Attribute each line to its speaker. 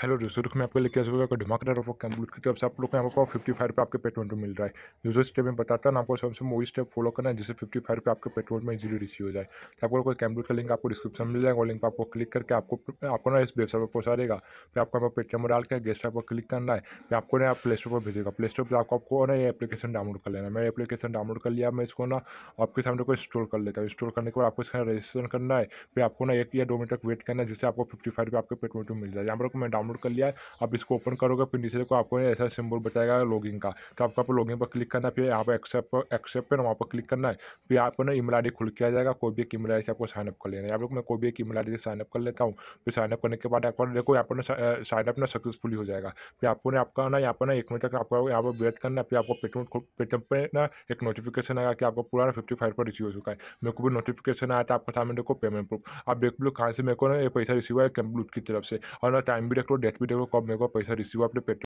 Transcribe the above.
Speaker 1: hello दोस्तों रुख तो में आपको लेके आया का धमाकेदार ऑफर कंप्लीट की तरफ से आप लोग यहाँ पर फिफ्टी फाइव आपके पेट्रोल में मिल रहा है दूसरे स्टेप में बताता हूँ आपको सबसे वही स्टेप फॉलो करना है जिससे फिफ्टी फाइव रुपये आपके पेट्रोल में इजीली रिसीव हो जाए तो आपको कोई का लिंक आपको डिस्क्रिप्शन मिल जाएगा लिंक आपको क्लिक करके आपको आपको ना इस वेबसाइट पर पहुंचा देगा फिर आपको यहाँ पर पेटीएम डाल के गेस्ट आपको पर क्लिक करना है फिर आपको ना प्ले स्टोर पर भेजेगा प्ले स्टोर पर आपको आपको ना ये एप्लीकेशन डाउनलोड कर लेना है मैं एप्लीकेशन डाउनलोड कर लिया मैं इसको ना आपके सामने को इंस्टॉल कर लेता हूँ इंस्टॉल करने के बाद आपको इसका रजिस्ट्रेशन करना है फिर आपको ना एक या दो मिनट तक वेट करना है जिससे आपको फिफ्टी फाइव आपके पेट्रोल में मिल जाए यहाँ पर मैं डाउनलोड कर लिया है आप इसको ओपन करोगे फिर नीचे देखो आपको ऐसा सिंबल बताएगा लॉगिन का तो आपको आप लॉगिन पर क्लिक करना है फिर यहाँ पर एक्सेप्ट एक्सेप्ट वहाँ पर क्लिक करना है फिर आपको ना ईमेल आई खुल किया जाएगा कोई भी एक ईमेल आई से आपको साइनअप कर लेना है आप मैं कोई भी एक ईमेल आई से साइनअप कर लेता हूँ फिर साइनअप करने के बाद आपको देखो यहाँ पर साइनअप ना सक्सेसफुल हो जाएगा फिर आपको ना आपका ना यहाँ पर ना एक मिनट तक आपको यहाँ पर वेट करना फिर आपको पेटीएम पेटम पर ना एक नोटिफिकेशन आएगा कि आपका पूरा ना फिफ्टी फाइव पर रिसीव हो चुका है मेरे को भी नोटिफिकेशन आया था आपका सामने देखो पेमेंट प्रूफ आप देख लो कहाँ से मेरे को ना ये पैसा रिसीव हुआ है कंप्यूट की तरफ से और ना टाइम भी देख पेट्रोल डेथ में देखो कब मेरे को पैसा रिसीव अपने पेट्रोल